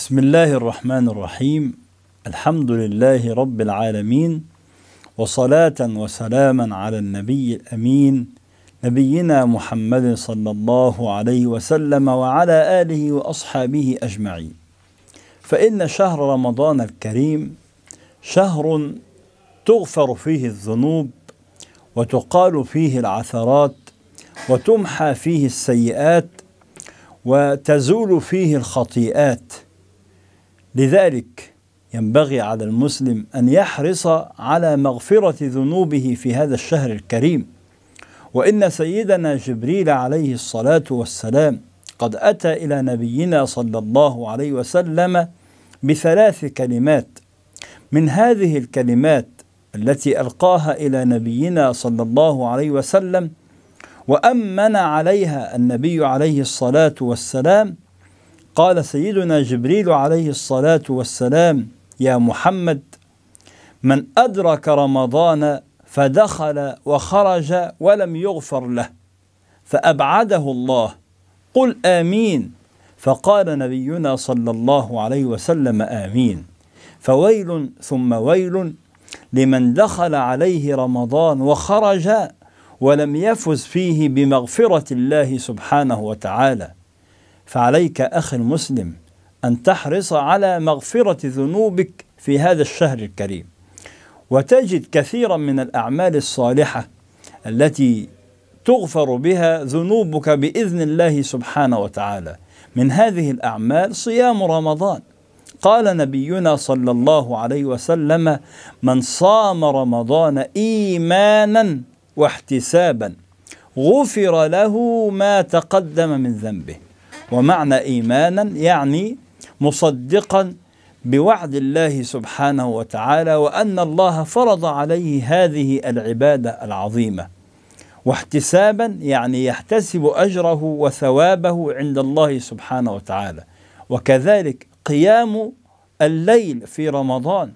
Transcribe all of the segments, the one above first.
بسم الله الرحمن الرحيم الحمد لله رب العالمين وصلاة وسلاما على النبي الأمين نبينا محمد صلى الله عليه وسلم وعلى آله وأصحابه أجمعين فإن شهر رمضان الكريم شهر تغفر فيه الذنوب وتقال فيه العثرات وتمحى فيه السيئات وتزول فيه الخطيئات لذلك ينبغي على المسلم ان يحرص على مغفره ذنوبه في هذا الشهر الكريم وان سيدنا جبريل عليه الصلاه والسلام قد اتى الى نبينا صلى الله عليه وسلم بثلاث كلمات من هذه الكلمات التي القاها الى نبينا صلى الله عليه وسلم وامن عليها النبي عليه الصلاه والسلام قال سيدنا جبريل عليه الصلاة والسلام يا محمد من أدرك رمضان فدخل وخرج ولم يغفر له فأبعده الله قل آمين فقال نبينا صلى الله عليه وسلم آمين فويل ثم ويل لمن دخل عليه رمضان وخرج ولم يفز فيه بمغفرة الله سبحانه وتعالى فعليك أخي المسلم أن تحرص على مغفرة ذنوبك في هذا الشهر الكريم وتجد كثيرا من الأعمال الصالحة التي تغفر بها ذنوبك بإذن الله سبحانه وتعالى من هذه الأعمال صيام رمضان قال نبينا صلى الله عليه وسلم من صام رمضان إيمانا واحتسابا غفر له ما تقدم من ذنبه ومعنى إيمانا يعني مصدقا بوعد الله سبحانه وتعالى وأن الله فرض عليه هذه العبادة العظيمة واحتسابا يعني يحتسب أجره وثوابه عند الله سبحانه وتعالى وكذلك قيام الليل في رمضان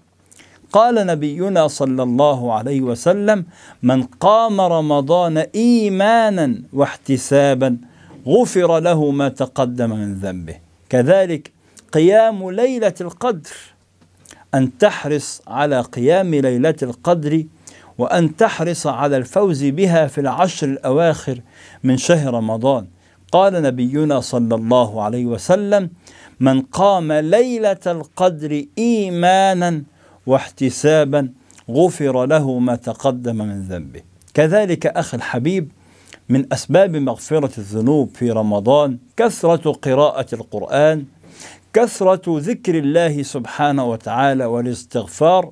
قال نبينا صلى الله عليه وسلم من قام رمضان إيمانا واحتسابا غفر له ما تقدم من ذنبه كذلك قيام ليلة القدر أن تحرص على قيام ليلة القدر وأن تحرص على الفوز بها في العشر الأواخر من شهر رمضان قال نبينا صلى الله عليه وسلم من قام ليلة القدر إيمانا واحتسابا غفر له ما تقدم من ذنبه كذلك أخي الحبيب من أسباب مغفرة الذنوب في رمضان كثرة قراءة القرآن كثرة ذكر الله سبحانه وتعالى والاستغفار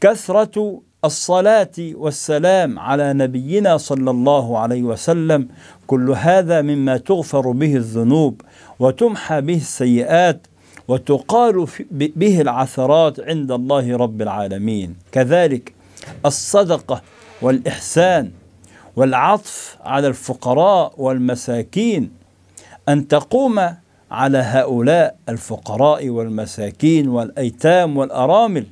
كثرة الصلاة والسلام على نبينا صلى الله عليه وسلم كل هذا مما تغفر به الذنوب وتمحى به السيئات وتقال به العثرات عند الله رب العالمين كذلك الصدقة والإحسان والعطف على الفقراء والمساكين أن تقوم على هؤلاء الفقراء والمساكين والأيتام والأرامل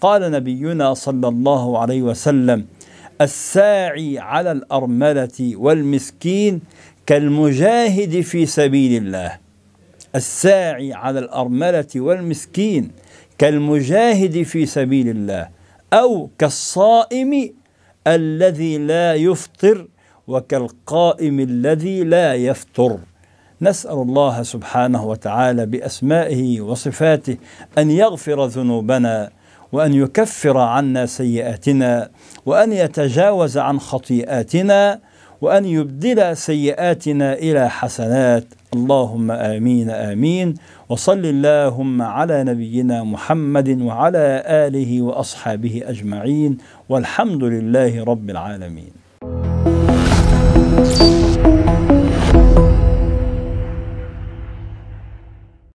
قال نبينا صلى الله عليه وسلم الساعي على الأرملة والمسكين كالمجاهد في سبيل الله الساعي على الأرملة والمسكين كالمجاهد في سبيل الله أو كالصائم الذي لا يفطر وكالقائم الذي لا يفطر نسال الله سبحانه وتعالى باسمائه وصفاته ان يغفر ذنوبنا وان يكفر عنا سيئاتنا وان يتجاوز عن خطيئاتنا وأن يبدل سيئاتنا إلى حسنات اللهم آمين آمين وصل اللهم على نبينا محمد وعلى آله وأصحابه أجمعين والحمد لله رب العالمين